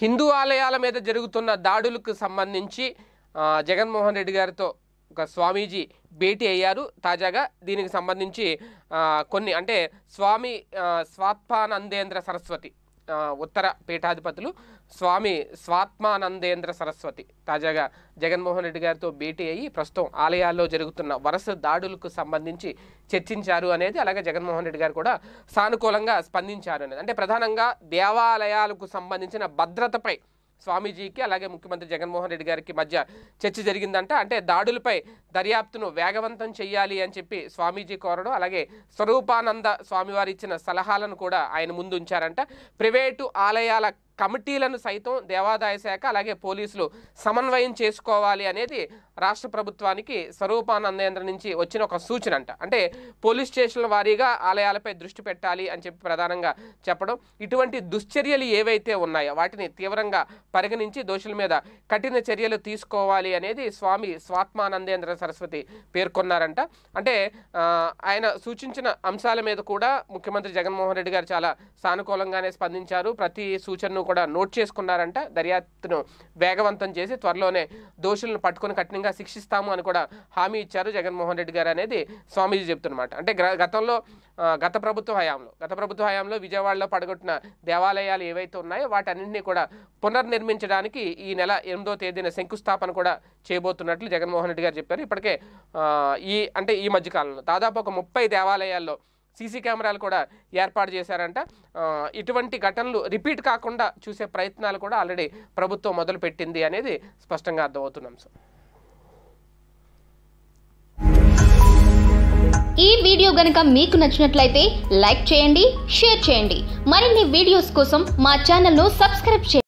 హిందూ ఆలయాల మీద జరుగుతున్న దాడులకు సంబంధించి జగన్మోహన్ రెడ్డి గారితో ఒక స్వామీజీ భేటీ అయ్యారు తాజాగా దీనికి సంబంధించి కొన్ని అంటే స్వామి స్వాత్మానందేంద్ర సరస్వతి ఉత్తర పీఠాధిపతులు స్వామి స్వాత్మానందేంద్ర సరస్వతి తాజాగా జగన్మోహన్ రెడ్డి గారితో భేటీ అయ్యి ప్రస్తుతం ఆలయాల్లో జరుగుతున్న వరుస దాడులకు సంబంధించి చర్చించారు అనేది అలాగే జగన్మోహన్ రెడ్డి గారు కూడా సానుకూలంగా స్పందించారు అనేది అంటే ప్రధానంగా దేవాలయాలకు సంబంధించిన భద్రతపై స్వామీజీకి అలాగే ముఖ్యమంత్రి జగన్మోహన్ రెడ్డి గారికి మధ్య చర్చ జరిగిందంట అంటే దాడులపై దర్యాప్తును వేగవంతం చేయాలి అని చెప్పి స్వామీజీ కోరడం అలాగే స్వరూపానంద స్వామివారి ఇచ్చిన సలహాలను కూడా ఆయన ముందుంచారంట ప్రైవేటు ఆలయాల కమిటీలను సైతం దేవాదాయ శాఖ అలాగే పోలీసులు సమన్వయం చేసుకోవాలి అనేది రాష్ట్ర ప్రభుత్వానికి స్వరూపానందేంద్ర నుంచి వచ్చిన ఒక సూచన అంట అంటే పోలీస్ స్టేషన్ల వారీగా ఆలయాలపై దృష్టి పెట్టాలి అని చెప్పి ప్రధానంగా చెప్పడం ఇటువంటి దుశ్చర్యలు ఏవైతే ఉన్నాయో వాటిని తీవ్రంగా పరిగణించి దోషుల మీద కఠిన చర్యలు తీసుకోవాలి అనేది స్వామి స్వాత్మానందేంద్ర సరస్వతి పేర్కొన్నారంట అంటే ఆయన సూచించిన అంశాల మీద కూడా ముఖ్యమంత్రి జగన్మోహన్ రెడ్డి గారు చాలా సానుకూలంగానే స్పందించారు ప్రతి సూచనను కూడా నోట్ చేసుకున్నారంట దర్యాప్తును వేగవంతం చేసి త్వరలోనే దోషులను పట్టుకొని కఠినంగా శిక్షిస్తాము అని కూడా హామీ ఇచ్చారు జగన్మోహన్ రెడ్డి గారు అనేది స్వామీజీ చెప్తున్నమాట అంటే గతంలో గత ప్రభుత్వ హయాంలో గత ప్రభుత్వ హయాంలో విజయవాడలో పడగొట్టిన దేవాలయాలు ఏవైతే ఉన్నాయో వాటన్నింటినీ కూడా పునర్నిర్మించడానికి ఈ నెల ఎనిమిదో తేదీన శంకుస్థాపన కూడా చేయబోతున్నట్లు జగన్మోహన్ రెడ్డి గారు చెప్పారు ఇప్పటికే ఈ అంటే ఈ మధ్యకాలంలో దాదాపు ఒక ముప్పై దేవాలయాల్లో సీసీ కెమెరాలు కూడా ఏర్పాటు చేశారంట ఇటువంటి ఘటనలు రిపీట్ కాకుండా చూసే ప్రయత్నాలు కూడా ఆల్రెడీ ప్రభుత్వం మొదలుపెట్టింది అనేది స్పష్టంగా అర్థమవుతున్నాం సార్ ఈ వీడియో గనక మీకు నచ్చినట్లయితే లైక్ చేయండి షేర్ చేయండి మరిన్ని వీడియోస్ కోసం మా ఛానల్ను సబ్స్క్రైబ్ చేయండి